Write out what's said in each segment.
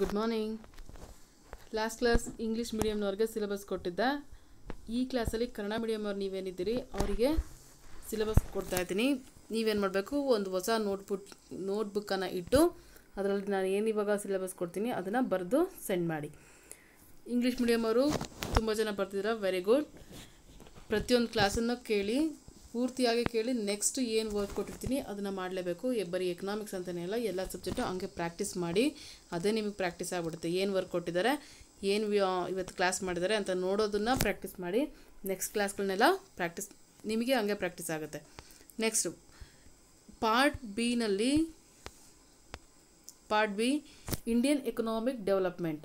good morning last class English ಮೀಡಿಯಮ್ನವ್ರಿಗೆ syllabus ಕೊಟ್ಟಿದ್ದ ಈ ಕ್ಲಾಸಲ್ಲಿ ಕನ್ನಡ ಮೀಡಿಯಮ್ನವ್ರು ನೀವೇನಿದ್ದೀರಿ ಅವರಿಗೆ ಸಿಲೆಬಸ್ ಕೊಡ್ತಾ ಇದ್ದೀನಿ ನೀವೇನು ಮಾಡಬೇಕು ಒಂದು ಹೊಸ ನೋಟ್ಬುಕ್ ನೋಟ್ಬುಕ್ಕನ್ನು ಇಟ್ಟು ಅದರಲ್ಲಿ ನಾನು ಏನು ಇವಾಗ ಸಿಲೆಬಸ್ ಕೊಡ್ತೀನಿ ಅದನ್ನು ಬರೆದು ಸೆಂಡ್ ಮಾಡಿ ಇಂಗ್ಲೀಷ್ ಮೀಡಿಯಮ್ ಅವರು ತುಂಬ ಜನ ಬರ್ತಿದ್ರು ವೆರಿ ಗುಡ್ ಪ್ರತಿಯೊಂದು ಕ್ಲಾಸನ್ನು ಕೇಳಿ ಪೂರ್ತಿಯಾಗಿ ಕೇಳಿ ನೆಕ್ಸ್ಟ್ ಏನು ವರ್ಕ್ ಕೊಟ್ಟಿರ್ತೀನಿ ಅದನ್ನು ಮಾಡಲೇಬೇಕು ಬರೀ ಎಕನಾಮಿಕ್ಸ್ ಅಂತಲೇ ಇಲ್ಲ ಎಲ್ಲ ಸಬ್ಜೆಕ್ಟು ಹಂಗೆ ಪ್ರಾಕ್ಟೀಸ್ ಮಾಡಿ ಅದೇ ನಿಮಗೆ ಪ್ರಾಕ್ಟೀಸ್ ಆಗಿಬಿಡುತ್ತೆ ಏನು ವರ್ಕ್ ಕೊಟ್ಟಿದ್ದಾರೆ ಏನು ಇವತ್ತು ಕ್ಲಾಸ್ ಮಾಡಿದ್ದಾರೆ ಅಂತ ನೋಡೋದನ್ನು ಪ್ರಾಕ್ಟೀಸ್ ಮಾಡಿ ನೆಕ್ಸ್ಟ್ ಕ್ಲಾಸ್ಗಳನ್ನೆಲ್ಲ ಪ್ರಾಕ್ಟೀಸ್ ನಿಮಗೆ ಹಂಗೆ ಪ್ರಾಕ್ಟೀಸ್ ಆಗುತ್ತೆ ನೆಕ್ಸ್ಟ್ ಪಾರ್ಟ್ ಬಿನಲ್ಲಿ part B Indian economic development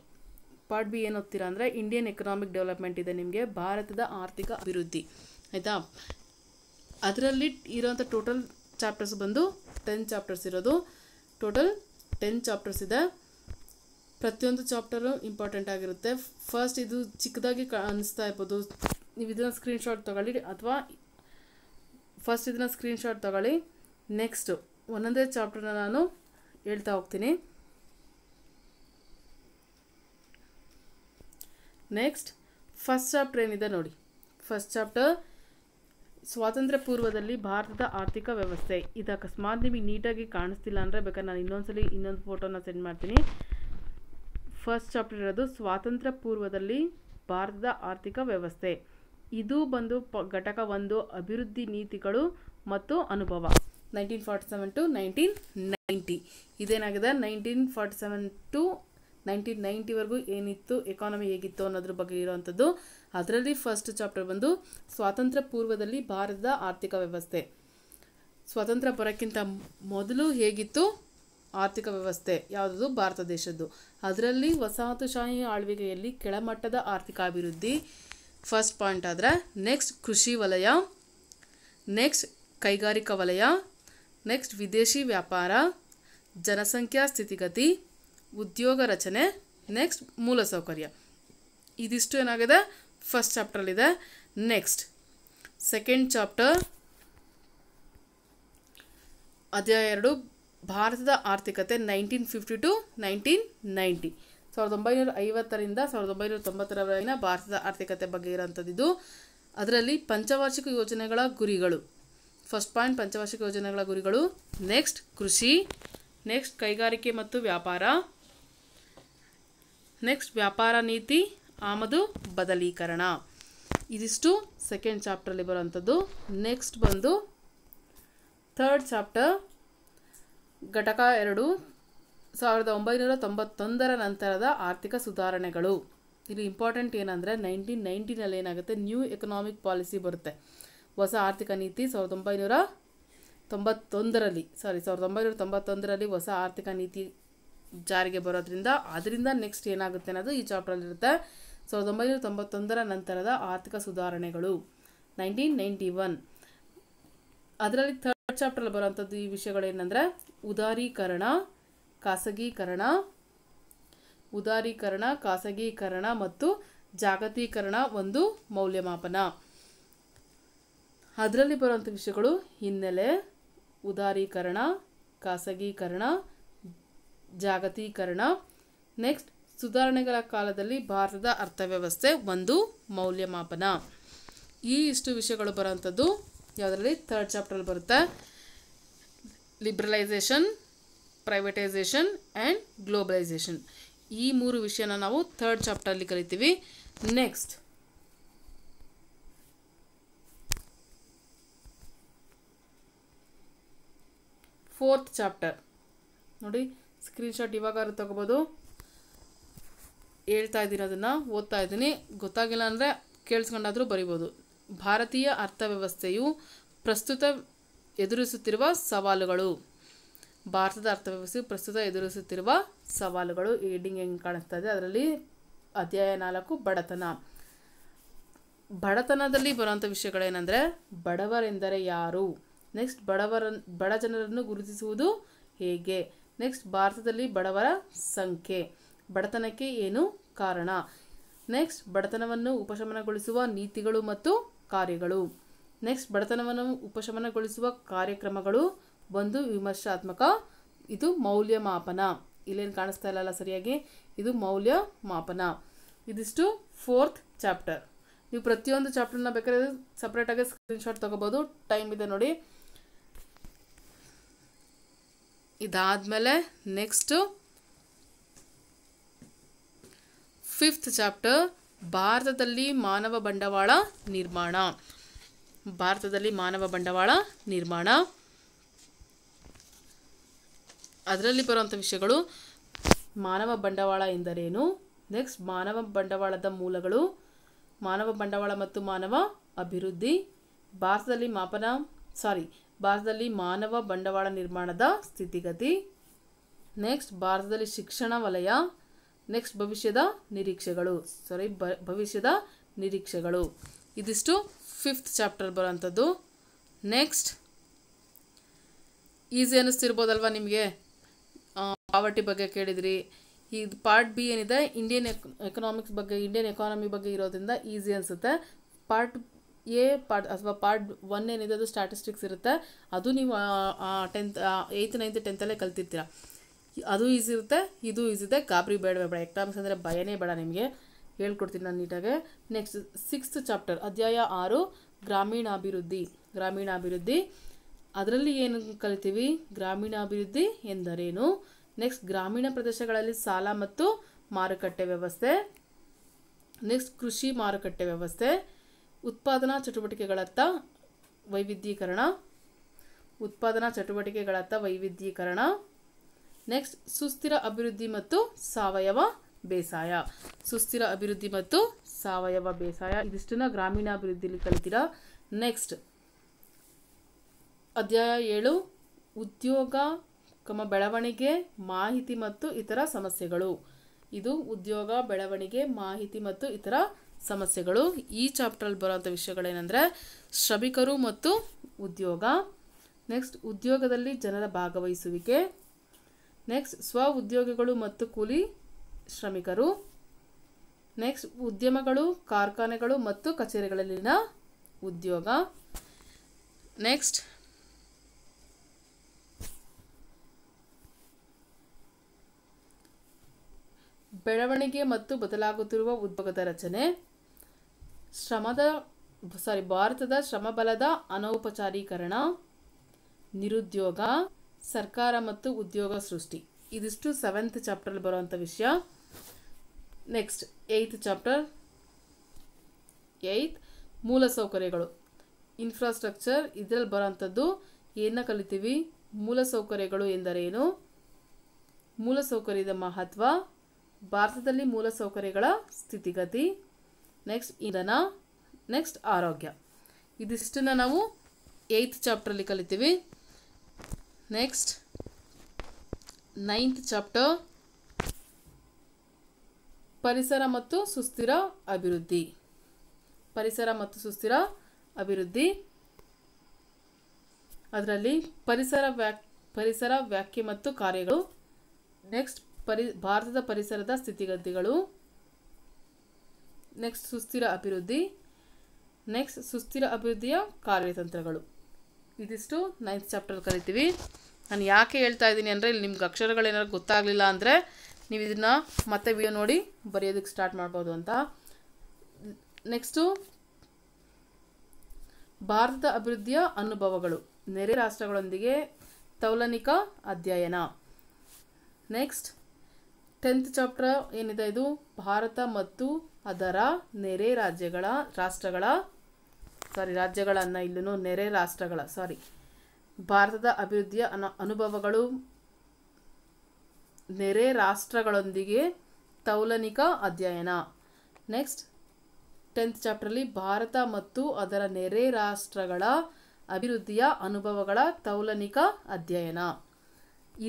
part B ಏನು ಓದ್ತೀರಾ ಅಂದರೆ ಇಂಡಿಯನ್ ಎಕನಾಮಿಕ್ ಡೆವಲಪ್ಮೆಂಟ್ ಇದೆ ನಿಮಗೆ ಭಾರತದ ಆರ್ಥಿಕ ಅಭಿವೃದ್ಧಿ ಆಯಿತಾ ಅದರಲ್ಲಿ ಇರೋಂಥ ಟೋಟಲ್ ಚಾಪ್ಟರ್ಸ್ ಬಂದು ಟೆನ್ ಚಾಪ್ಟರ್ಸ್ ಇರೋದು ಟೋಟಲ್ ಟೆನ್ ಚಾಪ್ಟರ್ಸ್ ಇದೆ ಪ್ರತಿಯೊಂದು ಚಾಪ್ಟರು ಇಂಪಾರ್ಟೆಂಟ್ ಆಗಿರುತ್ತೆ ಫಸ್ಟ್ ಇದು ಚಿಕ್ಕದಾಗಿ ಕ ಅನಿಸ್ತಾ ಇರ್ಬೋದು ನೀವು ಇದನ್ನು ಸ್ಕ್ರೀನ್ಶಾಟ್ ತೊಗೊಳ್ಳಿ ಅಥವಾ ಫಸ್ಟ್ ಇದನ್ನ ಸ್ಕ್ರೀನ್ಶಾಟ್ ತೊಗೊಳ್ಳಿ ನೆಕ್ಸ್ಟು ಒಂದೊಂದೇ ಚಾಪ್ಟರ್ನ ನಾನು ಹೇಳ್ತಾ ಹೋಗ್ತೀನಿ ನೆಕ್ಸ್ಟ್ ಫಸ್ಟ್ ಚಾಪ್ಟರ್ ಏನಿದೆ ನೋಡಿ ಫಸ್ಟ್ ಚಾಪ್ಟರ್ ಸ್ವಾತಂತ್ರ್ಯ ಪೂರ್ವದಲ್ಲಿ ಭಾರತದ ಆರ್ಥಿಕ ವ್ಯವಸ್ಥೆ ಇದು ಅಕಸ್ಮಾತ್ ನಿಮಗೆ ನೀಟಾಗಿ ಕಾಣಿಸ್ತಿಲ್ಲ ಅಂದರೆ ಬೇಕಾದ್ರೆ ನಾನು ಇನ್ನೊಂದ್ಸಲಿ ಇನ್ನೊಂದು ಫೋಟೋನ ಸೆಂಡ್ ಮಾಡ್ತೀನಿ ಫಸ್ಟ್ ಚಾಪ್ಟರ್ ಇರೋದು ಸ್ವಾತಂತ್ರ್ಯ ಪೂರ್ವದಲ್ಲಿ ಭಾರತದ ಆರ್ಥಿಕ ವ್ಯವಸ್ಥೆ ಇದು ಬಂದು ಪ ಘಟಕ ಒಂದು ಅಭಿವೃದ್ಧಿ ನೀತಿಗಳು ಮತ್ತು ಅನುಭವ nineteen forty seven to nineteen ninety ಇದೇನಾಗಿದೆ nineteen forty seven to nineteen ನೈಂಟಿವರೆಗೂ ಏನಿತ್ತು ಎಕಾನಮಿ ಹೇಗಿತ್ತು ಅನ್ನೋದ್ರ ಬಗ್ಗೆ ಇರೋವಂಥದ್ದು ಅದರಲ್ಲಿ ಫಸ್ಟ್ ಚಾಪ್ಟರ್ ಬಂದು ಸ್ವಾತಂತ್ರ್ಯ ಪೂರ್ವದಲ್ಲಿ ಭಾರತದ ಆರ್ಥಿಕ ವ್ಯವಸ್ಥೆ ಸ್ವಾತಂತ್ರ್ಯ ಬರೋಕ್ಕಿಂತ ಮೊದಲು ಹೇಗಿತ್ತು ಆರ್ಥಿಕ ವ್ಯವಸ್ಥೆ ಯಾವುದು ಭಾರತ ದೇಶದ್ದು ಅದರಲ್ಲಿ ವಸಾಹತುಶಾಹಿ ಆಳ್ವಿಕೆಯಲ್ಲಿ ಕೆಳಮಟ್ಟದ ಆರ್ಥಿಕ ಅಭಿವೃದ್ಧಿ ಫಸ್ಟ್ ಪಾಯಿಂಟ್ ಆದರೆ ನೆಕ್ಸ್ಟ್ ಕೃಷಿ ವಲಯ ನೆಕ್ಸ್ಟ್ ಕೈಗಾರಿಕಾ ವಲಯ ನೆಕ್ಸ್ಟ್ ವಿದೇಶಿ ವ್ಯಾಪಾರ ಜನಸಂಖ್ಯಾ ಸ್ಥಿತಿಗತಿ ಉದ್ಯೋಗ ರಚನೆ ನೆಕ್ಸ್ಟ್ ಮೂಲಸೌಕರ್ಯ ಇದಿಷ್ಟು ಏನಾಗಿದೆ ಫಸ್ಟ್ ಚಾಪ್ಟರಲ್ಲಿದೆ ನೆಕ್ಸ್ಟ್ ಸೆಕೆಂಡ್ ಚಾಪ್ಟರ್ ಅಧ್ಯಾಯ ಎರಡು ಭಾರತದ ಆರ್ಥಿಕತೆ nineteen fifty to nineteen ninety ಸಾವಿರದ ಒಂಬೈನೂರ ಐವತ್ತರಿಂದ ಸಾವಿರದ ಒಂಬೈನೂರ ತೊಂಬತ್ತರವರೆಗಿನ ಭಾರತದ ಆರ್ಥಿಕತೆ ಬಗ್ಗೆ ಇರೋಂಥದ್ದು ಅದರಲ್ಲಿ ಪಂಚವಾರ್ಷಿಕ ಯೋಜನೆಗಳ ಗುರಿಗಳು ಫಸ್ಟ್ ಪಾಯಿಂಟ್ ಪಂಚವಾರ್ಷಿಕ ಯೋಜನೆಗಳ ಗುರಿಗಳು ನೆಕ್ಸ್ಟ್ ಕೃಷಿ ನೆಕ್ಸ್ಟ್ ಕೈಗಾರಿಕೆ ಮತ್ತು ವ್ಯಾಪಾರ ನೆಕ್ಸ್ಟ್ ವ್ಯಾಪಾರ ನೀತಿ ಆಮದು ಬದಲೀಕರಣ ಇದಿಷ್ಟು ಸೆಕೆಂಡ್ ಚಾಪ್ಟರಲ್ಲಿ ಬರುವಂಥದ್ದು ನೆಕ್ಸ್ಟ್ ಬಂದು ಥರ್ಡ್ ಚಾಪ್ಟರ್ ಘಟಕ ಎರಡು ಸಾವಿರದ ಒಂಬೈನೂರ ತೊಂಬತ್ತೊಂದರ ನಂತರದ ಆರ್ಥಿಕ ಸುಧಾರಣೆಗಳು ಇಲ್ಲಿ ಇಂಪಾರ್ಟೆಂಟ್ ಏನಂದರೆ ನೈನ್ಟೀನ್ ನೈನ್ಟೀನಲ್ಲಿ ಏನಾಗುತ್ತೆ ನ್ಯೂ ಎಕನಾಮಿಕ್ ಪಾಲಿಸಿ ಬರುತ್ತೆ ಹೊಸ ಆರ್ಥಿಕ ನೀತಿ ಸಾವಿರದ ಒಂಬೈನೂರ ತೊಂಬತ್ತೊಂದರಲ್ಲಿ ಸಾರಿ ಸಾವಿರದ ಒಂಬೈನೂರ ತೊಂಬತ್ತೊಂದರಲ್ಲಿ ಹೊಸ ಆರ್ಥಿಕ ನೀತಿ ಜಾರಿಗೆ ಬರೋದ್ರಿಂದ ಅದರಿಂದ ನೆಕ್ಸ್ಟ್ ಏನಾಗುತ್ತೆ ಅನ್ನೋದು ಈ ಚಾಪ್ಟರಲ್ಲಿರುತ್ತೆ ಸಾವಿರದ ಒಂಬೈನೂರ ತೊಂಬತ್ತೊಂದರ ನಂತರದ ಆರ್ಥಿಕ ಸುಧಾರಣೆಗಳು ನೈನ್ಟೀನ್ ನೈಂಟಿ ಒನ್ ಅದರಲ್ಲಿ ಥರ್ಡ್ ಚಾಪ್ಟರ್ ಬರುವಂಥದ್ದು ಈ ವಿಷಯಗಳೇನೆಂದರೆ ಉದಾರೀಕರಣ ಖಾಸಗೀಕರಣ ಉದಾರೀಕರಣ ಖಾಸಗೀಕರಣ ಮತ್ತು ಜಾಗತೀಕರಣ ಒಂದು ಮೌಲ್ಯಮಾಪನ ಅದರಲ್ಲಿ ಬರುವಂಥ ವಿಷಯಗಳು ಹಿನ್ನೆಲೆ ಉದಾರೀಕರಣ ಖಾಸಗೀಕರಣ ಜಾಗತೀಕರಣ ನೆಕ್ಸ್ಟ್ ಸುಧಾರಣೆಗಳ ಕಾಲದಲ್ಲಿ ಭಾರತದ ಅರ್ಥವ್ಯವಸ್ಥೆ ಒಂದು ಮೌಲ್ಯಮಾಪನ ಈ ಇಷ್ಟು ವಿಷಯಗಳು ಬರೋಂಥದ್ದು ಯಾವುದರಲ್ಲಿ ಥರ್ಡ್ ಚಾಪ್ಟರ್ ಬರುತ್ತೆ ಲಿಬ್ರಲೈಸೇಷನ್ ಪ್ರೈವೇಟೈಸೇಷನ್ ಆ್ಯಂಡ್ ಗ್ಲೋಬಲೈಸೇಷನ್ ಈ ಮೂರು ವಿಷಯನ ನಾವು ಥರ್ಡ್ ಚಾಪ್ಟರಲ್ಲಿ ಕಲಿತೀವಿ ನೆಕ್ಸ್ಟ್ ಫೋರ್ತ್ ಚಾಪ್ಟರ್ ನೋಡಿ ಸ್ಕ್ರೀನ್ಶಾಟ್ ಇವಾಗಾದ್ರೂ ತಗೋಬೋದು ಹೇಳ್ತಾ ಅದನ್ನು ಓದ್ತಾ ಇದ್ದೀನಿ ಗೊತ್ತಾಗಿಲ್ಲ ಅಂದರೆ ಕೇಳಿಸ್ಕೊಂಡಾದರೂ ಬರಿಬೋದು ಭಾರತೀಯ ಅರ್ಥವ್ಯವಸ್ಥೆಯು ಪ್ರಸ್ತುತ ಎದುರಿಸುತ್ತಿರುವ ಸವಾಲುಗಳು ಭಾರತದ ಅರ್ಥವ್ಯವಸ್ಥೆಯು ಪ್ರಸ್ತುತ ಎದುರಿಸುತ್ತಿರುವ ಸವಾಲುಗಳು ಏಡಿಂಗ್ ಹೆಂಗೆ ಕಾಣಿಸ್ತಾ ಇದೆ ಅದರಲ್ಲಿ ಅಧ್ಯಾಯ ನಾಲ್ಕು ಬಡತನ ಬಡತನದಲ್ಲಿ ಬರುವಂಥ ವಿಷಯಗಳೇನೆಂದರೆ ಬಡವರೆಂದರೆ ಯಾರು ನೆಕ್ಸ್ಟ್ ಬಡವರ ಬಡ ಜನರನ್ನು ಗುರುತಿಸುವುದು ಹೇಗೆ ನೆಕ್ಸ್ಟ್ ಭಾರತದಲ್ಲಿ ಬಡವರ ಸಂಖ್ಯೆ ಬಡತನಕ್ಕೆ ಏನು ಕಾರಣ ನೆಕ್ಸ್ಟ್ ಬಡತನವನ್ನು ಉಪಶಮನಗೊಳಿಸುವ ನೀತಿಗಳು ಮತ್ತು ಕಾರ್ಯಗಳು ನೆಕ್ಸ್ಟ್ ಬಡತನವನ್ನು ಉಪಶಮನಗೊಳಿಸುವ ಕಾರ್ಯಕ್ರಮಗಳು ಒಂದು ವಿಮರ್ಶಾತ್ಮಕ ಇದು ಮೌಲ್ಯಮಾಪನ ಇಲ್ಲೇನು ಕಾಣಿಸ್ತಾ ಇಲ್ಲ ಸರಿಯಾಗಿ ಇದು ಮೌಲ್ಯಮಾಪನ ಇದಿಷ್ಟು ಫೋರ್ತ್ ಚಾಪ್ಟರ್ ನೀವು ಪ್ರತಿಯೊಂದು ಚಾಪ್ಟರ್ನ ಬೇಕಾದ್ರೆ ಸಪ್ರೇಟಾಗಿ ಸ್ಕ್ರೀನ್ಶಾಟ್ ತೊಗೋಬೋದು ಟೈಮ್ ಇದೆ ನೋಡಿ ಇದಾದಮೇಲೆ ನೆಕ್ಸ್ಟು ಫಿಫ್ತ್ ಚಾಪ್ಟರ್ ಭಾರತದಲ್ಲಿ ಮಾನವ ಬಂಡವಾಳ ನಿರ್ಮಾಣ ಭಾರತದಲ್ಲಿ ಮಾನವ ಬಂಡವಾಳ ನಿರ್ಮಾಣ ಅದರಲ್ಲಿ ಬರುವಂಥ ವಿಷಯಗಳು ಮಾನವ ಬಂಡವಾಳ ಎಂದರೇನು ನೆಕ್ಸ್ಟ್ ಮಾನವ ಬಂಡವಾಳದ ಮೂಲಗಳು ಮಾನವ ಬಂಡವಾಳ ಮತ್ತು ಮಾನವ ಅಭಿವೃದ್ಧಿ ಭಾರತದಲ್ಲಿ ಮಾಪನ ಸಾರಿ ಭಾರತದಲ್ಲಿ ಮಾನವ ಬಂಡವಾಳ ನಿರ್ಮಾಣದ ಸ್ಥಿತಿಗತಿ ನೆಕ್ಸ್ಟ್ ಭಾರತದಲ್ಲಿ ಶಿಕ್ಷಣ ವಲಯ ನೆಕ್ಸ್ಟ್ ಭವಿಷ್ಯದ ನಿರೀಕ್ಷೆಗಳು ಸಾರಿ ಭವಿಷ್ಯದ ನಿರೀಕ್ಷೆಗಳು ಇದಿಷ್ಟು ಫಿಫ್ತ್ ಚಾಪ್ಟರ್ ಬರೋಂಥದ್ದು ನೆಕ್ಸ್ಟ್ ಈಸಿ ಅನ್ನಿಸ್ತಿರ್ಬೋದಲ್ವ ನಿಮಗೆ ಪಾವರ್ಟಿ ಬಗ್ಗೆ ಕೇಳಿದ್ರಿ ಇದು ಪಾರ್ಟ್ ಬಿ ಏನಿದೆ ಇಂಡಿಯನ್ ಎಕ್ ಎಕನಾಮಿಕ್ಸ್ ಬಗ್ಗೆ ಇಂಡಿಯನ್ ಎಕಾನಮಿ ಬಗ್ಗೆ ಇರೋದ್ರಿಂದ ಈಸಿ ಅನಿಸುತ್ತೆ ಪಾರ್ಟ್ ಎ ಪಾರ್ಟ್ ಅಥವಾ ಪಾರ್ಟ್ ಒನ್ ಏನಿದೆ ಅದು ಸ್ಟ್ಯಾಟಿಸ್ಟಿಕ್ಸ್ ಇರುತ್ತೆ ಅದು ನೀವು ಟೆಂತ್ ಏಯ್ತ್ ನೈನ್ತ್ ಟೆಂತಲ್ಲೇ ಕಲ್ತಿರ್ತೀರ ಅದು ಈಸಿ ಇರುತ್ತೆ ಇದು ಈಸಿ ಇದೆ ಕಾಪ್ರಿ ಬೇಡವೇ ಬೇಡ ಎಕ್ಸಾಮ್ಸ್ ಅಂದರೆ ಭಯನೇ ಬೇಡ ನಿಮಗೆ ಹೇಳ್ಕೊಡ್ತೀನಿ ನಾನು ನೀಟಾಗೆ ನೆಕ್ಸ್ಟ್ ಸಿಕ್ಸ್ತ್ ಚಾಪ್ಟರ್ ಅಧ್ಯಾಯ ಆರು ಗ್ರಾಮೀಣಾಭಿವೃದ್ಧಿ ಗ್ರಾಮೀಣಾಭಿವೃದ್ಧಿ ಅದರಲ್ಲಿ ಏನು ಕಲಿತೀವಿ ಗ್ರಾಮೀಣಾಭಿವೃದ್ಧಿ ಎಂದರೇನು ನೆಕ್ಸ್ಟ್ ಗ್ರಾಮೀಣ ಪ್ರದೇಶಗಳಲ್ಲಿ ಸಾಲ ಮತ್ತು ಮಾರುಕಟ್ಟೆ ವ್ಯವಸ್ಥೆ ನೆಕ್ಸ್ಟ್ ಕೃಷಿ ಮಾರುಕಟ್ಟೆ ವ್ಯವಸ್ಥೆ ಉತ್ಪಾದನಾ ಚಟುವಟಿಕೆಗಳತ್ತ ವೈವಿಧ್ಯೀಕರಣ ಉತ್ಪಾದನಾ ಚಟುವಟಿಕೆಗಳತ್ತ ವೈವಿಧ್ಯೀಕರಣ ನೆಕ್ಸ್ಟ್ ಸುಸ್ಥಿರ ಅಭಿವೃದ್ಧಿ ಮತ್ತು ಸಾವಯವ ಬೇಸಾಯ ಸುಸ್ಥಿರ ಅಭಿವೃದ್ಧಿ ಮತ್ತು ಸಾವಯವ ಬೇಸಾಯ ಇದಿಷ್ಟನ್ನ ಗ್ರಾಮೀಣಾಭಿವೃದ್ಧಿಯಲ್ಲಿ ಕಲಿತೀರಾ ನೆಕ್ಸ್ಟ್ ಅಧ್ಯಾಯ ಏಳು ಉದ್ಯೋಗ ಕಮ ಬೆಳವಣಿಗೆ ಮಾಹಿತಿ ಮತ್ತು ಇತರ ಸಮಸ್ಯೆಗಳು ಇದು ಉದ್ಯೋಗ ಬೆಳವಣಿಗೆ ಮಾಹಿತಿ ಮತ್ತು ಇತರ ಸಮಸ್ಯೆಗಳು ಈ ಚಾಪ್ಟ್ರಲ್ಲಿ ಬರುವಂಥ ವಿಷಯಗಳೇನೆಂದರೆ ಶ್ರಮಿಕರು ಮತ್ತು ಉದ್ಯೋಗ ನೆಕ್ಸ್ಟ್ ಉದ್ಯೋಗದಲ್ಲಿ ಜನರ ಭಾಗವಹಿಸುವಿಕೆ ನೆಕ್ಸ್ಟ್ ಸ್ವ ಉದ್ಯೋಗಿಗಳು ಮತ್ತು ಕೂಲಿ ಶ್ರಮಿಕರು ನೆಕ್ಸ್ಟ್ ಉದ್ಯಮಗಳು ಕಾರ್ಖಾನೆಗಳು ಮತ್ತು ಕಚೇರಿಗಳಲ್ಲಿನ ಉದ್ಯೋಗ ನೆಕ್ಸ್ಟ್ ಬೆಳವಣಿಗೆ ಮತ್ತು ಬದಲಾಗುತ್ತಿರುವ ಉದ್ಯೋಗದ ರಚನೆ ಶ್ರಮದ ಸಾರಿ ಭಾರತದ ಶ್ರಮಬಲದ ಅನೌಪಚಾರೀಕರಣ ನಿರುದ್ಯೋಗ ಸರ್ಕಾರ ಮತ್ತು ಉದ್ಯೋಗ ಸೃಷ್ಟಿ ಇದಿಷ್ಟು ಸೆವೆಂತ್ ಚಾಪ್ಟರ್ ಬರುವಂಥ ವಿಷಯ ನೆಕ್ಸ್ಟ್ ಏಯ್ತ್ ಚಾಪ್ಟರ್ ಏಯ್ತ್ ಮೂಲಸೌಕರ್ಯಗಳು ಇನ್ಫ್ರಾಸ್ಟ್ರಕ್ಚರ್ ಇದರಲ್ಲಿ ಬರೋಂಥದ್ದು ಏನ ಕಲಿತೀವಿ ಮೂಲಸೌಕರ್ಯಗಳು ಎಂದರೇನು ಮೂಲಸೌಕರ್ಯದ ಮಹತ್ವ ಭಾರತದಲ್ಲಿ ಮೂಲಸೌಕರ್ಯಗಳ ಸ್ಥಿತಿಗತಿ ನೆಕ್ಸ್ಟ್ ಇಂಧನ ನೆಕ್ಸ್ಟ್ ಆರೋಗ್ಯ ಇದಿಷ್ಟನ್ನು ನಾವು ಏಯ್ತ್ ಚಾಪ್ಟ್ರಲ್ಲಿ ಕಲಿತೀವಿ ನೆಕ್ಸ್ಟ್ ನೈನ್ತ್ ಚಾಪ್ಟರ್ ಪರಿಸರ ಮತ್ತು ಸುಸ್ಥಿರ ಅಭಿವೃದ್ಧಿ ಪರಿಸರ ಮತ್ತು ಸುಸ್ಥಿರ ಅಭಿವೃದ್ಧಿ ಅದರಲ್ಲಿ ಪರಿಸರ ವ್ಯಾಕ್ ಪರಿಸರ ವ್ಯಾಖ್ಯೆ ಮತ್ತು ಕಾರ್ಯಗಳು ನೆಕ್ಸ್ಟ್ ಪರಿ ಭಾರತದ ಪರಿಸರದ ಸ್ಥಿತಿಗತಿಗಳು ನೆಕ್ಸ್ಟ್ ಸುಸ್ಥಿರ ಅಭಿವೃದ್ಧಿ ನೆಕ್ಸ್ಟ್ ಸುಸ್ಥಿರ ಅಭಿವೃದ್ಧಿಯ ಕಾರ್ಯತಂತ್ರಗಳು ಇದಿಷ್ಟು ನೈನ್ತ್ ಚಾಪ್ಟರ್ ಕಲಿತೀವಿ ನಾನು ಯಾಕೆ ಹೇಳ್ತಾ ಇದ್ದೀನಿ ಅಂದರೆ ಇಲ್ಲಿ ನಿಮ್ಗೆ ಅಕ್ಷರಗಳೇನಾದ್ರು ಗೊತ್ತಾಗಲಿಲ್ಲ ಅಂದರೆ ನೀವು ಇದನ್ನು ಮತ್ತೆ ವಿಡಿಯೋ ನೋಡಿ ಬರೆಯೋದಕ್ಕೆ ಸ್ಟಾರ್ಟ್ ಮಾಡ್ಬೋದು ಅಂತ ನೆಕ್ಸ್ಟು ಭಾರತದ ಅಭಿವೃದ್ಧಿಯ ಅನುಭವಗಳು ನೆರೆ ರಾಷ್ಟ್ರಗಳೊಂದಿಗೆ ತೌಲನಿಕ ಅಧ್ಯಯನ ನೆಕ್ಸ್ಟ್ ಟೆಂತ್ ಚಾಪ್ಟರ್ ಏನಿದೆ ಇದು ಭಾರತ ಮತ್ತು ಅದರ ನೆರೆ ರಾಜ್ಯಗಳ ರಾಷ್ಟ್ರಗಳ ಸಾರಿ ರಾಜ್ಯಗಳನ್ನು ಇಲ್ಲೂ ನೆರೆ ರಾಷ್ಟ್ರಗಳ ಸಾರಿ ಭಾರತದ ಅಭಿವೃದ್ಧಿಯ ಅನ ಅನುಭವಗಳು ನೆರೆ ರಾಷ್ಟ್ರಗಳೊಂದಿಗೆ ತೌಲನಿಕ ಅಧ್ಯಯನ ನೆಕ್ಸ್ಟ್ ಟೆಂತ್ ಚಾಪ್ಟರಲ್ಲಿ ಭಾರತ ಮತ್ತು ಅದರ ನೆರೆ ರಾಷ್ಟ್ರಗಳ ಅಭಿವೃದ್ಧಿಯ ಅನುಭವಗಳ ತೌಲನಿಕ ಅಧ್ಯಯನ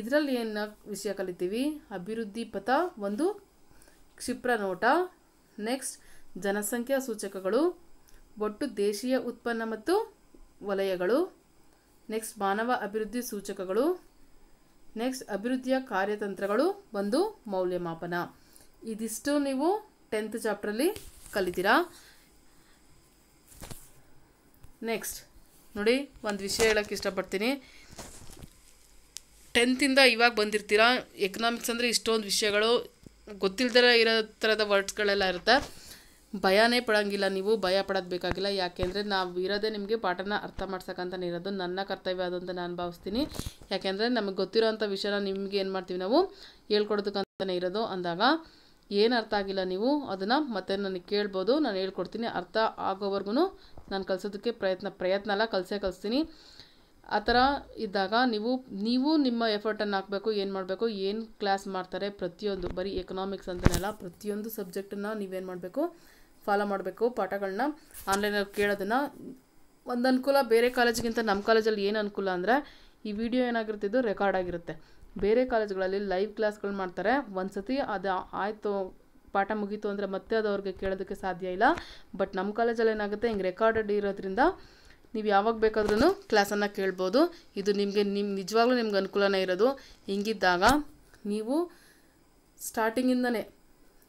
ಇದರಲ್ಲಿ ಏನು ವಿಷಯ ಕಲಿತೀವಿ ಅಭಿವೃದ್ಧಿ ಪಥ ಒಂದು ಕ್ಷಿಪ್ರ ನೋಟ ನೆಕ್ಸ್ಟ್ ಜನಸಂಖ್ಯಾ ಸೂಚಕಗಳು ಒಟ್ಟು ದೇಶೀಯ ಉತ್ಪನ್ನ ಮತ್ತು ವಲಯಗಳು ನೆಕ್ಸ್ಟ್ ಮಾನವ ಅಭಿವೃದ್ಧಿ ಸೂಚಕಗಳು ನೆಕ್ಸ್ಟ್ ಅಭಿವೃದ್ಧಿಯ ಕಾರ್ಯತಂತ್ರಗಳು ಒಂದು ಮೌಲ್ಯಮಾಪನ ಇದಿಷ್ಟು ನೀವು ಟೆಂತ್ ಚಾಪ್ಟ್ರಲ್ಲಿ ಕಲಿತೀರಾ ನೆಕ್ಸ್ಟ್ ನೋಡಿ ಒಂದು ವಿಷಯ ಹೇಳೋಕ್ಕೆ ಇಷ್ಟಪಡ್ತೀನಿ ಟೆಂತಿಂದ ಇವಾಗ ಬಂದಿರ್ತೀರಾ ಎಕನಾಮಿಕ್ಸ್ ಅಂದರೆ ಇಷ್ಟೊಂದು ವಿಷಯಗಳು ಗೊತ್ತಿಲ್ದರ ಇರೋ ಥರದ ವರ್ಡ್ಸ್ಗಳೆಲ್ಲ ಇರುತ್ತೆ ಭಯನೇ ಪಡೋಂಗಿಲ್ಲ ನೀವು ಭಯ ಪಡೋದು ಬೇಕಾಗಿಲ್ಲ ಯಾಕೆಂದರೆ ನಾವು ಇರೋದೇ ನಿಮಗೆ ಪಾಠನ ಅರ್ಥ ಮಾಡ್ಸಕ್ಕಂತಲೇ ಇರೋದು ನನ್ನ ಕರ್ತವ್ಯ ಅದು ಅಂತ ನಾನು ಭಾವಿಸ್ತೀನಿ ಯಾಕೆಂದರೆ ನಮಗೆ ಗೊತ್ತಿರೋಂಥ ವಿಷಯನ ನಿಮಗೆ ಏನು ಮಾಡ್ತೀವಿ ನಾವು ಹೇಳ್ಕೊಡೋದಕ್ಕಂತಲೇ ಇರೋದು ಅಂದಾಗ ಏನು ಅರ್ಥ ಆಗಿಲ್ಲ ನೀವು ಅದನ್ನು ಮತ್ತೆ ನನಗೆ ಕೇಳ್ಬೋದು ನಾನು ಹೇಳ್ಕೊಡ್ತೀನಿ ಅರ್ಥ ಆಗೋವರೆಗೂ ನಾನು ಕಲಿಸೋದಕ್ಕೆ ಪ್ರಯತ್ನ ಪ್ರಯತ್ನ ಎಲ್ಲ ಕಲಿಸೇ ಕಲಿಸ್ತೀನಿ ಆ ಥರ ಇದ್ದಾಗ ನೀವು ನೀವು ನಿಮ್ಮ ಎಫರ್ಟನ್ನು ಹಾಕಬೇಕು ಏನು ಮಾಡಬೇಕು ಏನು ಕ್ಲಾಸ್ ಮಾಡ್ತಾರೆ ಪ್ರತಿಯೊಂದು ಬರೀ ಎಕನಾಮಿಕ್ಸ್ ಅಂತಲೇ ಅಲ್ಲ ಪ್ರತಿಯೊಂದು ಸಬ್ಜೆಕ್ಟನ್ನು ನೀವೇನು ಮಾಡಬೇಕು ಫಾಲೋ ಮಾಡಬೇಕು ಪಾಠಗಳನ್ನ ಆನ್ಲೈನಲ್ಲಿ ಕೇಳೋದನ್ನು ಒಂದು ಅನುಕೂಲ ಬೇರೆ ಕಾಲೇಜ್ಗಿಂತ ನಮ್ಮ ಕಾಲೇಜಲ್ಲಿ ಏನು ಅನುಕೂಲ ಅಂದರೆ ಈ ವಿಡಿಯೋ ಏನಾಗಿರ್ತಿದ್ದು ರೆಕಾರ್ಡ್ ಆಗಿರುತ್ತೆ ಬೇರೆ ಕಾಲೇಜ್ಗಳಲ್ಲಿ ಲೈವ್ ಕ್ಲಾಸ್ಗಳು ಮಾಡ್ತಾರೆ ಒಂದು ಸತಿ ಅದು ಆಯಿತು ಪಾಠ ಮುಗೀತು ಅಂದರೆ ಮತ್ತೆ ಅದು ಅವ್ರಿಗೆ ಕೇಳೋದಕ್ಕೆ ಸಾಧ್ಯ ಇಲ್ಲ ಬಟ್ ನಮ್ಮ ಕಾಲೇಜಲ್ಲಿ ಏನಾಗುತ್ತೆ ಹಿಂಗೆ ರೆಕಾರ್ಡೆಡ್ ಇರೋದ್ರಿಂದ ನೀವು ಯಾವಾಗ ಬೇಕಾದ್ರೂ ಕ್ಲಾಸನ್ನು ಕೇಳ್ಬೋದು ಇದು ನಿಮಗೆ ನಿಮ್ಮ ನಿಜವಾಗ್ಲೂ ನಿಮ್ಗೆ ಅನುಕೂಲನೇ ಇರೋದು ಹಿಂಗಿದ್ದಾಗ ನೀವು ಸ್ಟಾರ್ಟಿಂಗಿಂದನೇ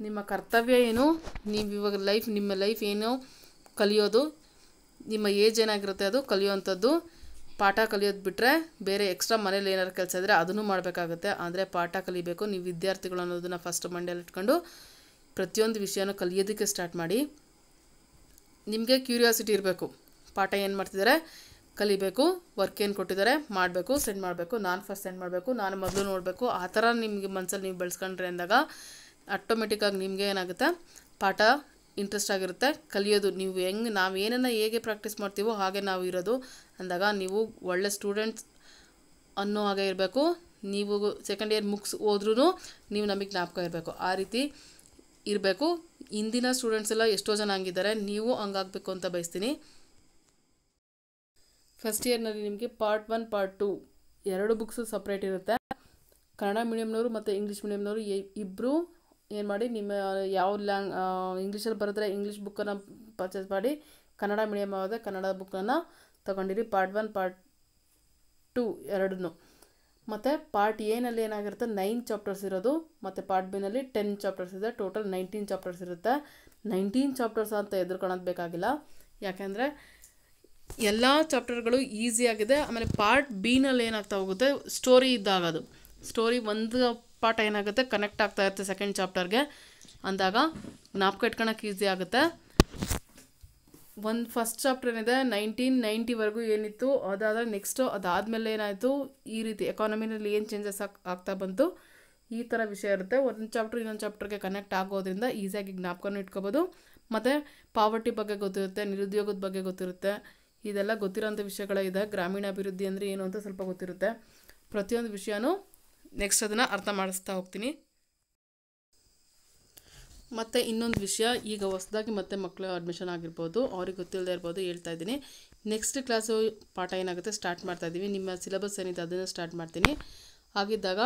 ನಿಮ್ಮ ಕರ್ತವ್ಯ ಏನು ನೀವು ಇವಾಗ ಲೈಫ್ ನಿಮ್ಮ ಲೈಫ್ ಏನು ಕಲಿಯೋದು ನಿಮ್ಮ ಏಜ್ ಏನಾಗಿರುತ್ತೆ ಅದು ಕಲಿಯೋವಂಥದ್ದು ಪಾಠ ಕಲಿಯೋದು ಬಿಟ್ಟರೆ ಬೇರೆ ಎಕ್ಸ್ಟ್ರಾ ಮನೇಲಿ ಏನಾರು ಕೆಲಸ ಇದ್ದರೆ ಅದನ್ನು ಮಾಡಬೇಕಾಗುತ್ತೆ ಅಂದರೆ ಪಾಠ ಕಲಿಬೇಕು ನೀವು ವಿದ್ಯಾರ್ಥಿಗಳು ಅನ್ನೋದನ್ನು ಫಸ್ಟ್ ಮಂಡೇಲಿ ಇಟ್ಕೊಂಡು ಪ್ರತಿಯೊಂದು ವಿಷಯನೂ ಕಲಿಯೋದಕ್ಕೆ ಸ್ಟಾರ್ಟ್ ಮಾಡಿ ನಿಮಗೆ ಕ್ಯೂರಿಯಾಸಿಟಿ ಇರಬೇಕು ಪಾಠ ಏನು ಮಾಡ್ತಿದ್ದಾರೆ ಕಲಿಬೇಕು ವರ್ಕ್ ಏನು ಕೊಟ್ಟಿದ್ದಾರೆ ಮಾಡಬೇಕು ಸೆಂಡ್ ಮಾಡಬೇಕು ನಾನು ಫಸ್ಟ್ ಸೆಂಡ್ ಮಾಡಬೇಕು ನಾನು ಮೊದಲು ನೋಡಬೇಕು ಆ ಥರ ನಿಮಗೆ ಮನಸ್ಸಲ್ಲಿ ನೀವು ಬೆಳೆಸ್ಕೊಂಡ್ರೆ ಅಂದಾಗ ಆಟೋಮೆಟಿಕ್ಕಾಗಿ ನಿಮಗೆ ಏನಾಗುತ್ತೆ ಪಾಠ ಇಂಟ್ರೆಸ್ಟ್ ಆಗಿರುತ್ತೆ ಕಲಿಯೋದು ನೀವು ಹೆಂಗೆ ನಾವು ಏನನ್ನು ಹೇಗೆ ಪ್ರಾಕ್ಟೀಸ್ ಮಾಡ್ತೀವೋ ಹಾಗೆ ನಾವು ಇರೋದು ಅಂದಾಗ ನೀವು ಒಳ್ಳೆ ಸ್ಟೂಡೆಂಟ್ಸ್ ಅನ್ನೋ ಹಾಗೆ ಇರಬೇಕು ನೀವು ಸೆಕೆಂಡ್ ಇಯರ್ ಮುಗಿಸ್ ಹೋದ್ರೂ ನೀವು ನಮಗೆ ಜ್ಞಾಪಕ ಇರಬೇಕು ಆ ರೀತಿ ಇರಬೇಕು ಇಂದಿನ ಸ್ಟೂಡೆಂಟ್ಸ್ ಎಲ್ಲ ಎಷ್ಟೋ ಜನ ಹಂಗಿದ್ದಾರೆ ನೀವು ಹಂಗಾಗಬೇಕು ಅಂತ ಬಯಸ್ತೀನಿ ಫಸ್ಟ್ ಇಯರ್ನಲ್ಲಿ ನಿಮಗೆ ಪಾರ್ಟ್ ಒನ್ ಪಾರ್ಟ್ ಟು ಎರಡು ಬುಕ್ಸು ಸಪ್ರೇಟ್ ಇರುತ್ತೆ ಕನ್ನಡ ಮೀಡಿಯಮ್ನವರು ಮತ್ತು ಇಂಗ್ಲೀಷ್ ಮೀಡಿಯಮ್ನವರು ಇಬ್ಬರು ಏನು ಮಾಡಿ ನಿಮ್ಮ ಯಾವ ಲ್ಯಾಂಗ್ ಇಂಗ್ಲೀಷಲ್ಲಿ ಬರೆದ್ರೆ ಇಂಗ್ಲೀಷ್ ಬುಕ್ಕನ್ನು ಪರ್ಚೇಸ್ ಮಾಡಿ ಕನ್ನಡ ಮೀಡಿಯಮ್ ಆದರೆ ಕನ್ನಡ ಬುಕ್ಕನ್ನು ತಗೊಂಡಿರಿ ಪಾರ್ಟ್ ಒನ್ ಪಾರ್ಟ್ ಟು ಎರಡನ್ನೂ ಮತ್ತು ಪಾರ್ಟ್ ಎನಲ್ಲಿ ಏನಾಗಿರುತ್ತೆ ನೈನ್ ಚಾಪ್ಟರ್ಸ್ ಇರೋದು ಮತ್ತು ಪಾರ್ಟ್ ಬಿನಲ್ಲಿ ಟೆನ್ ಚಾಪ್ಟರ್ಸ್ ಇದೆ ಟೋಟಲ್ ನೈನ್ಟೀನ್ ಚಾಪ್ಟರ್ಸ್ ಇರುತ್ತೆ ನೈನ್ಟೀನ್ ಚಾಪ್ಟರ್ಸ್ ಅಂತ ಎದುರ್ಕೊಳ್ಳೋದು ಬೇಕಾಗಿಲ್ಲ ಯಾಕೆಂದರೆ ಎಲ್ಲ ಚಾಪ್ಟರ್ಗಳು ಈಸಿಯಾಗಿದೆ ಆಮೇಲೆ ಪಾರ್ಟ್ ಬಿನಲ್ಲಿ ಏನಾಗ್ತಾ ಹೋಗುತ್ತೆ ಸ್ಟೋರಿ ಇದ್ದಾಗ ಅದು ಸ್ಟೋರಿ ಒಂದು ಪಾಠ ಏನಾಗುತ್ತೆ ಕನೆಕ್ಟ್ ಆಗ್ತಾ ಇರುತ್ತೆ ಸೆಕೆಂಡ್ ಚಾಪ್ಟರ್ಗೆ ಅಂದಾಗ ಜ್ಞಾಪಕ ಇಟ್ಕೊಳಕ್ಕೆ ಈಸಿ ಆಗುತ್ತೆ ಒಂದು ಫಸ್ಟ್ ಚಾಪ್ಟರ್ ಏನಿದೆ ನೈನ್ಟೀನ್ ನೈಂಟಿವರೆಗೂ ಏನಿತ್ತು ಅದಾದ ನೆಕ್ಸ್ಟು ಅದಾದಮೇಲೆ ಏನಾಯಿತು ಈ ರೀತಿ ಎಕಾನಮಿನಲ್ಲಿ ಏನು ಚೇಂಜಸ್ ಆಗ್ತಾ ಬಂತು ಈ ಥರ ವಿಷಯ ಇರುತ್ತೆ ಒಂದು ಚಾಪ್ಟರ್ ಇನ್ನೊಂದು ಚಾಪ್ಟರ್ಗೆ ಕನೆಕ್ಟ್ ಆಗೋದ್ರಿಂದ ಈಸಿಯಾಗಿ ಜ್ಞಾಪಕನೂ ಇಟ್ಕೋಬೋದು ಮತ್ತು ಪಾವರ್ಟಿ ಬಗ್ಗೆ ಗೊತ್ತಿರುತ್ತೆ ನಿರುದ್ಯೋಗದ ಬಗ್ಗೆ ಗೊತ್ತಿರುತ್ತೆ ಇದೆಲ್ಲ ಗೊತ್ತಿರೋಂಥ ವಿಷಯಗಳೇ ಇದೆ ಗ್ರಾಮೀಣಾಭಿವೃದ್ಧಿ ಅಂದರೆ ಏನು ಅಂತ ಸ್ವಲ್ಪ ಗೊತ್ತಿರುತ್ತೆ ಪ್ರತಿಯೊಂದು ವಿಷಯನೂ ನೆಕ್ಸ್ಟ್ ಅದನ್ನು ಅರ್ಥ ಮಾಡಿಸ್ತಾ ಹೋಗ್ತೀನಿ ಮತ್ತು ಇನ್ನೊಂದು ವಿಷಯ ಈಗ ಹೊಸದಾಗಿ ಮತ್ತೆ ಮಕ್ಕಳು ಅಡ್ಮಿಷನ್ ಆಗಿರ್ಬೋದು ಅವ್ರಿಗೆ ಗೊತ್ತಿಲ್ಲದೆ ಇರ್ಬೋದು ಹೇಳ್ತಾ ಇದ್ದೀನಿ ನೆಕ್ಸ್ಟ್ ಕ್ಲಾಸು ಪಾಠ ಏನಾಗುತ್ತೆ ಸ್ಟಾರ್ಟ್ ಮಾಡ್ತಾ ಇದ್ದೀವಿ ನಿಮ್ಮ ಸಿಲೆಬಸ್ ಏನಿದೆ ಅದನ್ನು ಸ್ಟಾರ್ಟ್ ಮಾಡ್ತೀನಿ ಹಾಗಿದ್ದಾಗ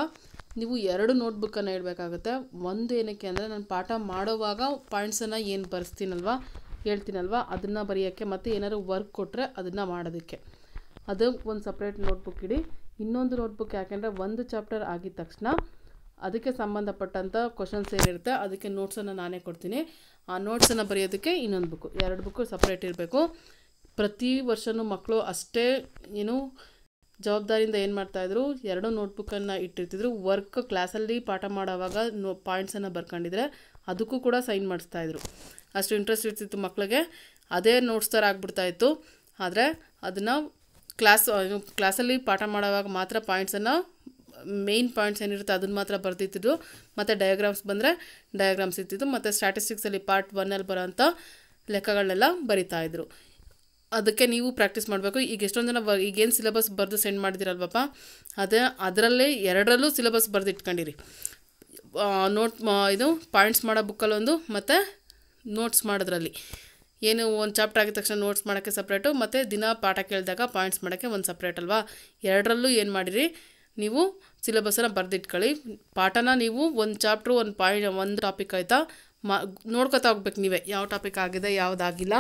ನೀವು ಎರಡು ನೋಟ್ಬುಕ್ಕನ್ನು ಇಡಬೇಕಾಗುತ್ತೆ ಒಂದು ಏನಕ್ಕೆ ಅಂದರೆ ನಾನು ಪಾಠ ಮಾಡೋವಾಗ ಪಾಯಿಂಟ್ಸನ್ನು ಏನು ಬರೆಸ್ತೀನಲ್ವ ಹೇಳ್ತೀನಲ್ವ ಅದನ್ನು ಬರೆಯೋಕ್ಕೆ ಮತ್ತು ಏನಾದ್ರು ವರ್ಕ್ ಕೊಟ್ಟರೆ ಅದನ್ನು ಮಾಡೋದಕ್ಕೆ ಅದು ಒಂದು ಸಪ್ರೇಟ್ ನೋಟ್ಬುಕ್ ಇಡಿ ಇನ್ನೊಂದು ನೋಟ್ಬುಕ್ ಯಾಕೆಂದರೆ ಒಂದು ಚಾಪ್ಟರ್ ಆಗಿದ ತಕ್ಷಣ ಅದಕ್ಕೆ ಸಂಬಂಧಪಟ್ಟಂಥ ಕ್ವಶನ್ಸ್ ಏನಿರುತ್ತೆ ಅದಕ್ಕೆ ನೋಟ್ಸನ್ನು ನಾನೇ ಕೊಡ್ತೀನಿ ಆ ನೋಟ್ಸನ್ನು ಬರೆಯೋದಕ್ಕೆ ಇನ್ನೊಂದು ಬುಕ್ಕು ಎರಡು ಬುಕ್ಕು ಸಪ್ರೇಟ್ ಇರಬೇಕು ಪ್ರತಿ ವರ್ಷವೂ ಮಕ್ಕಳು ಅಷ್ಟೇ ಏನು ಜವಾಬ್ದಾರಿಯಿಂದ ಏನು ಮಾಡ್ತಾಯಿದ್ರು ಎರಡು ನೋಟ್ಬುಕ್ಕನ್ನು ಇಟ್ಟಿರ್ತಿದ್ರು ವರ್ಕ್ ಕ್ಲಾಸಲ್ಲಿ ಪಾಠ ಮಾಡೋವಾಗ ನೋ ಪಾಯಿಂಟ್ಸನ್ನು ಬರ್ಕೊಂಡಿದ್ರೆ ಅದಕ್ಕೂ ಕೂಡ ಸೈನ್ ಮಾಡಿಸ್ತಾಯಿದ್ರು ಅಷ್ಟು ಇಂಟ್ರೆಸ್ಟ್ ಇರ್ತಿತ್ತು ಮಕ್ಕಳಿಗೆ ಅದೇ ನೋಟ್ಸ್ ಥರ ಆಗಿಬಿಡ್ತಾಯಿತ್ತು ಆದರೆ ಅದನ್ನು ಕ್ಲಾಸ್ ಕ್ಲಾಸಲ್ಲಿ ಪಾಠ ಮಾಡೋವಾಗ ಮಾತ್ರ ಪಾಯಿಂಟ್ಸನ್ನು ಮೇನ್ ಪಾಯಿಂಟ್ಸ್ ಏನಿರುತ್ತೆ ಅದನ್ನು ಮಾತ್ರ ಬರ್ತಿತ್ತು ಮತ್ತು ಡಯಾಗ್ರಾಮ್ಸ್ ಬಂದರೆ ಡಯಾಗ್ರಾಮ್ಸ್ ಇರ್ತಿತ್ತು ಮತ್ತು ಸ್ಟ್ಯಾಟಿಸ್ಟಿಕ್ಸಲ್ಲಿ ಪಾರ್ಟ್ ಒನ್ನಲ್ಲಿ ಬರೋಂಥ ಲೆಕ್ಕಗಳನ್ನೆಲ್ಲ ಬರಿತಾಯಿದ್ರು ಅದಕ್ಕೆ ನೀವು ಪ್ರಾಕ್ಟೀಸ್ ಮಾಡಬೇಕು ಈಗ ಎಷ್ಟೊಂದು ಜನ ಬ ಈಗೇನು ಸಿಲೆಬಸ್ ಬರೆದು ಸೆಂಡ್ ಮಾಡಿದಿರಲ್ವಪ್ಪ ಅದೇ ಅದರಲ್ಲೇ ಎರಡರಲ್ಲೂ ಸಿಲೆಬಸ್ ಬರೆದು ಇಟ್ಕೊಂಡಿರಿ ನೋಟ್ ಇದು ಪಾಯಿಂಟ್ಸ್ ಮಾಡೋ ಬುಕ್ಕಲ್ಲೊಂದು ಮತ್ತು ನೋಟ್ಸ್ ಮಾಡೋದ್ರಲ್ಲಿ ಏನು ಒಂದು ಚಾಪ್ಟರ್ ಆಗಿದ ತಕ್ಷಣ ನೋಟ್ಸ್ ಮಾಡೋಕ್ಕೆ ಸಪ್ರೇಟು ಮತ್ತು ದಿನ ಪಾಠ ಕೇಳಿದಾಗ ಪಾಯಿಂಟ್ಸ್ ಮಾಡೋಕ್ಕೆ ಒಂದು ಸಪ್ರೇಟ್ ಅಲ್ವಾ ಎರಡರಲ್ಲೂ ಏನು ಮಾಡಿರಿ ನೀವು ಸಿಲೆಬಸ್ಸನ್ನು ಬರೆದಿಟ್ಕೊಳ್ಳಿ ಪಾಠನ ನೀವು ಒಂದು ಚಾಪ್ಟ್ರು ಒಂದು ಪಾಯಿಂಟ್ ಒಂದು ಟಾಪಿಕ್ ಆಯಿತಾ ಮಾ ನೋಡ್ಕೊತಾ ಹೋಗ್ಬೇಕು ನೀವೇ ಯಾವ ಟಾಪಿಕ್ ಆಗಿದೆ ಯಾವುದಾಗಿಲ್ಲ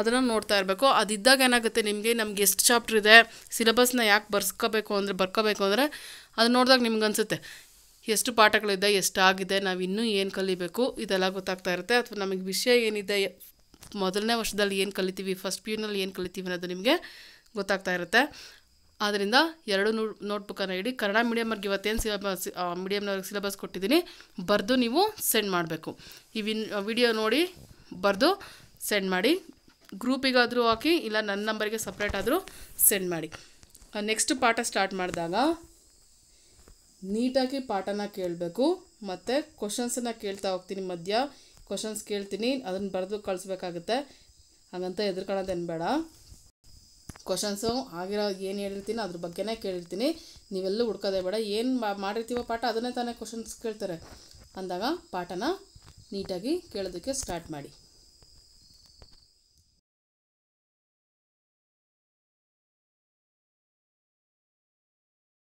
ಅದನ್ನು ನೋಡ್ತಾ ಇರಬೇಕು ಅದಿದ್ದಾಗ ಏನಾಗುತ್ತೆ ನಿಮಗೆ ನಮ್ಗೆ ಎಷ್ಟು ಚಾಪ್ಟ್ರ್ ಇದೆ ಸಿಲೆಬಸ್ನ ಯಾಕೆ ಬರ್ಸ್ಕೋಬೇಕು ಅಂದರೆ ಬರ್ಕೋಬೇಕು ಅಂದರೆ ಅದು ನೋಡಿದಾಗ ನಿಮ್ಗೆ ಅನಿಸುತ್ತೆ ಎಷ್ಟು ಪಾಠಗಳಿದೆ ಎಷ್ಟಾಗಿದೆ ನಾವು ಇನ್ನೂ ಏನು ಕಲಿಬೇಕು ಇದೆಲ್ಲ ಗೊತ್ತಾಗ್ತಾ ಇರುತ್ತೆ ಅಥವಾ ನಮಗೆ ವಿಷಯ ಏನಿದೆ ಮೊದಲನೇ ವರ್ಷದಲ್ಲಿ ಏನು ಕಲಿತೀವಿ ಫಸ್ಟ್ ಪಿಯುನಲ್ಲಿ ಏನು ಕಲಿತೀವಿ ಅನ್ನೋದು ನಿಮಗೆ ಗೊತ್ತಾಗ್ತಾ ಇರುತ್ತೆ ಆದ್ದರಿಂದ ಎರಡು ನೋ ನೋಟ್ಬುಕ್ಕನ್ನು ಇಡಿ ಕನ್ನಡ ಮೀಡಿಯಮ್ಗೆ ಇವತ್ತೇನು ಸಿಲೆಬಸ್ ಮೀಡಿಯಮ್ನವ್ರಿಗೆ ಸಿಲೆಬಸ್ ಕೊಟ್ಟಿದ್ದೀನಿ ಬರೆದು ನೀವು ಸೆಂಡ್ ಮಾಡಬೇಕು ಈ ವಿನ್ ವಿಡಿಯೋ ನೋಡಿ ಬರೆದು ಸೆಂಡ್ ಮಾಡಿ ಗ್ರೂಪಿಗಾದರೂ ಹಾಕಿ ಇಲ್ಲ ನನ್ನ ನಂಬರಿಗೆ ಸಪ್ರೇಟ್ ಆದರೂ ಸೆಂಡ್ ಮಾಡಿ ನೆಕ್ಸ್ಟ್ ಪಾಠ ಸ್ಟಾರ್ಟ್ ಮಾಡಿದಾಗ ನೀಟಾಗಿ ಪಾಠನ ಕೇಳಬೇಕು ಮತ್ತು ಕ್ವಶನ್ಸನ್ನು ಕೇಳ್ತಾ ಹೋಗ್ತೀನಿ ಮಧ್ಯ ಕ್ವಶನ್ಸ್ ಕೇಳ್ತೀನಿ ಅದನ್ನ ಬರೆದು ಕಳಿಸ್ಬೇಕಾಗುತ್ತೆ ಹಾಗಂತ ಎದುರ್ಕೊಳ್ಳೋದೇನು ಬೇಡ ಕ್ವಶನ್ಸು ಆಗಿರೋ ಏನು ಹೇಳಿರ್ತೀನಿ ಅದ್ರ ಬಗ್ಗೆನೇ ಕೇಳಿರ್ತೀನಿ ನೀವೆಲ್ಲೂ ಹುಡ್ಕೋದೇ ಬೇಡ ಏನು ಮಾಡಿರ್ತೀವೋ ಪಾಠ ಅದನ್ನೇ ತಾನೇ ಕ್ವಶನ್ಸ್ ಕೇಳ್ತಾರೆ ಅಂದಾಗ ಪಾಠನ ನೀಟಾಗಿ ಕೇಳೋದಕ್ಕೆ ಸ್ಟಾರ್ಟ್ ಮಾಡಿ